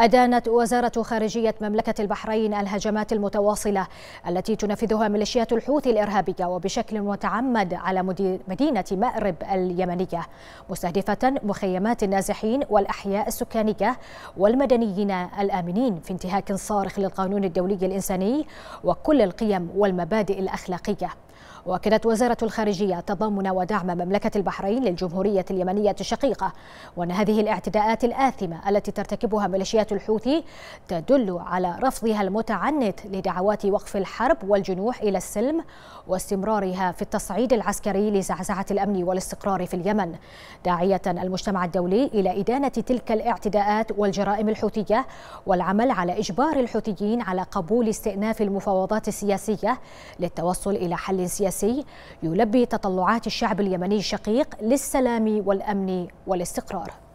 أدانت وزارة خارجية مملكة البحرين الهجمات المتواصلة التي تنفذها ميليشيات الحوثي الإرهابية وبشكل متعمد على مدينة مأرب اليمنية مستهدفة مخيمات النازحين والأحياء السكانية والمدنيين الآمنين في انتهاك صارخ للقانون الدولي الإنساني وكل القيم والمبادئ الأخلاقية وأكدت وزارة الخارجية تضامن ودعم مملكة البحرين للجمهورية اليمنية الشقيقة وأن هذه الاعتداءات الآثمة التي ترتكبها ميليشيات الحوثي تدل على رفضها المتعنت لدعوات وقف الحرب والجنوح إلى السلم واستمرارها في التصعيد العسكري لزعزعة الأمن والاستقرار في اليمن داعية المجتمع الدولي إلى إدانة تلك الاعتداءات والجرائم الحوثية والعمل على إجبار الحوثيين على قبول استئناف المفاوضات السياسية للتوصل إلى حل سياسي يلبي تطلعات الشعب اليمني الشقيق للسلام والأمن والاستقرار